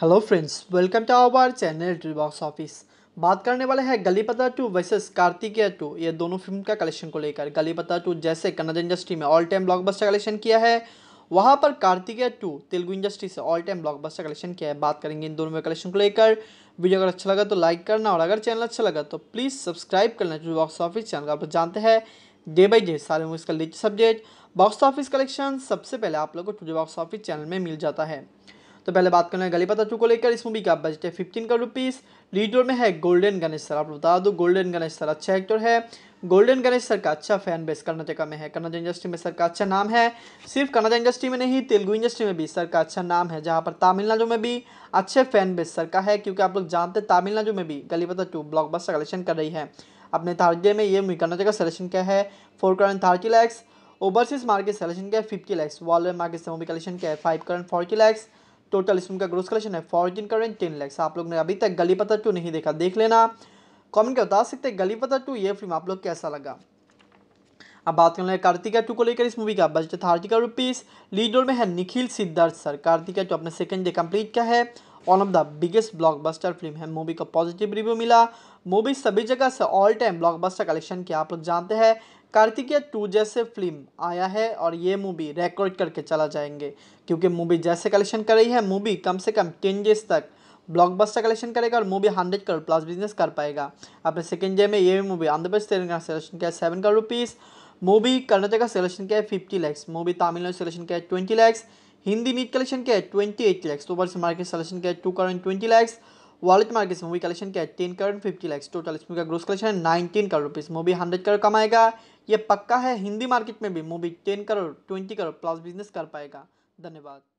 hello friends welcome to our channel tree box office बात करने वाले हैं गली Gaalipata to versus Kartikeya to ये दोनों फिल्म का कलेक्शन को लेकर गली पता टू जैसे कन्नड़ इंडस्ट्री में ऑल टाइम ब्लॉकबस्टर कलेक्शन किया है वहाँ पर कार्तिकेय टू तेलुगु इंडस्ट्री से ऑल टाइम ब्लॉकबस्टर कलेक्शन किया है बात करेंगे इन दोनों में कलेक्शन को लेकर वीडियो अगर अच्छा लगा तो लाइक करना और अगर चैनल अच्छा लगा तो प्लीज़ सब्सक्राइब करना ट्री बॉक्स ऑफिस चैनल आप जानते हैं डे बाई डे सारे मूवीज़ का latest subject box office collection सबसे पहले आप लोग को ट्री बॉक्स ऑफिस चैनल में मिल जाता है तो पहले बात है गली पता को लेकर इस मूवी का बजट है फिफ्टीन का रुपीज़ लीड रोल में है गोल्डन गणेश सर आपको बता दो गोल्डन गणेश सर अच्छा एक्टर है गोल्डन गणेश सर का अच्छा फैन बेस कर्नाटका में है कर्नाटक इंडस्ट्री में सर का अच्छा नाम है सिर्फ कर्नाटक इंडस्ट्री में नहीं तेलुगु इंडस्ट्री में भी सर का अच्छा नाम है जहाँ पर तमिलनाडु में भी अच्छे फैन बेस सर का है क्योंकि आप लोग जानते हैं तमिलनाडु में भी गली पता टू बस कलेक्शन कर रही है अपने थर्ड में ये कर्नाटक का सलेक्शन क्या है four crore thirty lakhs overseas market selection क्या है फिफ्टी लैक्स वर्ल्ड मार्केट से मूवी कलेक्शन क्या है five crore forty lakhs total इसमें का ग्रोथ कलेक्शन है फॉरटीन करेंट टेन लैक्स आप लोग ने अभी तक गली पता टू नहीं देखा देख लेना कमेंट कर बता सकते हैं गली पता टू ये फिल्म आप लोग कैसा लगा अब बात कर ले कार्तिका टू को लेकर इस मूवी का बजट था थर्टी रुपीज़ लीड रोल में है निखिल सिद्धार्थ सर कार्तिका टू अपने सेकेंड डे कंप्लीट किया है one of the biggest blockbuster film है मूवी का पॉजिटिव रिव्यू मिला मूवी सभी जगह से ऑल टाइम ब्लॉकबस्टर कलेक्शन की आप लोग जानते हैं कार्तिकेय टू जैसे फिल्म आया है और ये मूवी रिकॉर्ड करके चला जाएंगे क्योंकि मूवी जैसे कलेक्शन कर रही है मूवी कम से कम टेन डेज तक ब्लॉकबस्टर कलेक्शन करेगा और movie hundred crore plus business कर पाएगा अपने सेकेंड डे में ये मूवी आंध्र प्रदेश तेलंगाना सेलेक्शन किया किया seven crore rupees movie Karnataka का सेलेक्शन किया है fifty lakhs movie Tamil Nadu selection किया है twenty lakhs Hindi net collection किया है ट्वेंटी एट लैक्स तो से मार्केट सेलेक्शन किया है two crore twenty lakhs world market movie collection किया है ten crore fifty lakhs total इसमें का ग्रोस कलेक्शन है nineteen crore rupees movie hundred crore कमाएगा ये पक्का है हिंदी मार्केट में भी movie ten crore twenty crore plus business कर पाएगा धन्यवाद